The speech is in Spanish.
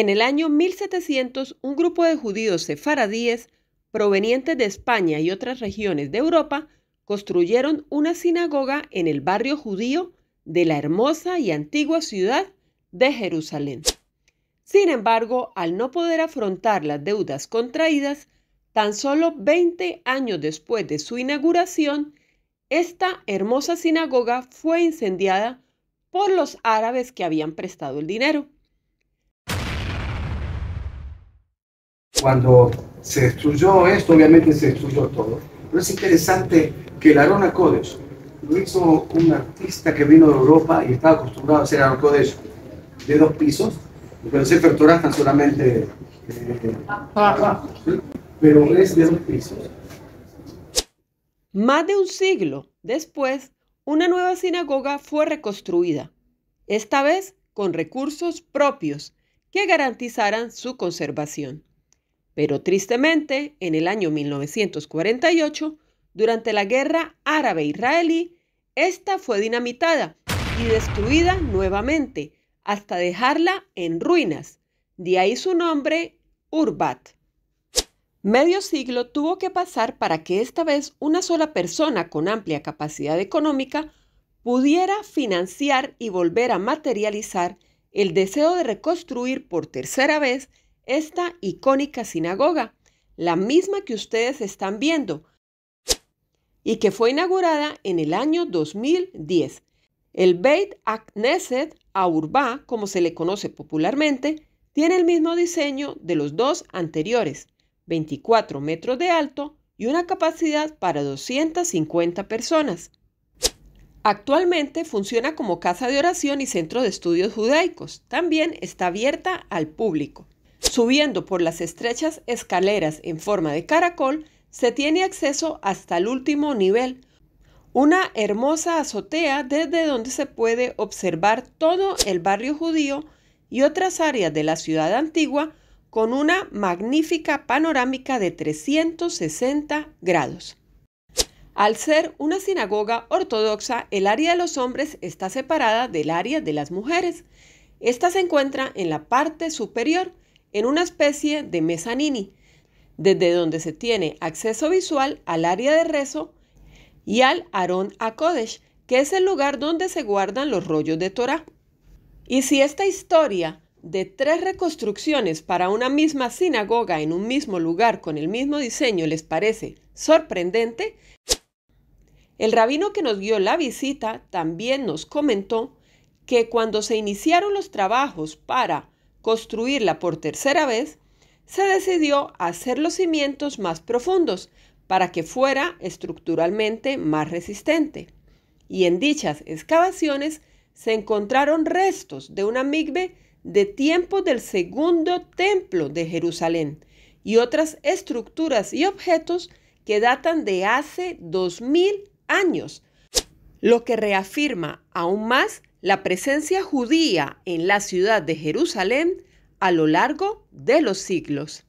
En el año 1700, un grupo de judíos sefaradíes provenientes de España y otras regiones de Europa construyeron una sinagoga en el barrio judío de la hermosa y antigua ciudad de Jerusalén. Sin embargo, al no poder afrontar las deudas contraídas, tan solo 20 años después de su inauguración, esta hermosa sinagoga fue incendiada por los árabes que habían prestado el dinero. Cuando se destruyó esto, obviamente se destruyó todo. Pero es interesante que el Arona Kodesh lo hizo un artista que vino de Europa y estaba acostumbrado a hacer Arona de dos pisos, pero se Sefer solamente solamente. Eh, pero es de dos pisos. Más de un siglo después, una nueva sinagoga fue reconstruida, esta vez con recursos propios que garantizaran su conservación. Pero tristemente, en el año 1948, durante la guerra árabe-israelí, esta fue dinamitada y destruida nuevamente hasta dejarla en ruinas. De ahí su nombre, Urbat. Medio siglo tuvo que pasar para que esta vez una sola persona con amplia capacidad económica pudiera financiar y volver a materializar el deseo de reconstruir por tercera vez esta icónica sinagoga, la misma que ustedes están viendo y que fue inaugurada en el año 2010. El Beit Akneset Aurba, como se le conoce popularmente, tiene el mismo diseño de los dos anteriores, 24 metros de alto y una capacidad para 250 personas. Actualmente funciona como casa de oración y centro de estudios judaicos. También está abierta al público. Subiendo por las estrechas escaleras en forma de caracol, se tiene acceso hasta el último nivel, una hermosa azotea desde donde se puede observar todo el barrio judío y otras áreas de la ciudad antigua con una magnífica panorámica de 360 grados. Al ser una sinagoga ortodoxa, el área de los hombres está separada del área de las mujeres. Esta se encuentra en la parte superior en una especie de mezanini, desde donde se tiene acceso visual al área de rezo y al Aarón Akodesh, que es el lugar donde se guardan los rollos de Torah. Y si esta historia de tres reconstrucciones para una misma sinagoga en un mismo lugar con el mismo diseño les parece sorprendente, el rabino que nos guió la visita también nos comentó que cuando se iniciaron los trabajos para construirla por tercera vez, se decidió hacer los cimientos más profundos para que fuera estructuralmente más resistente. Y en dichas excavaciones se encontraron restos de una migbe de tiempo del segundo templo de Jerusalén y otras estructuras y objetos que datan de hace 2000 años, lo que reafirma aún más la presencia judía en la ciudad de Jerusalén a lo largo de los siglos.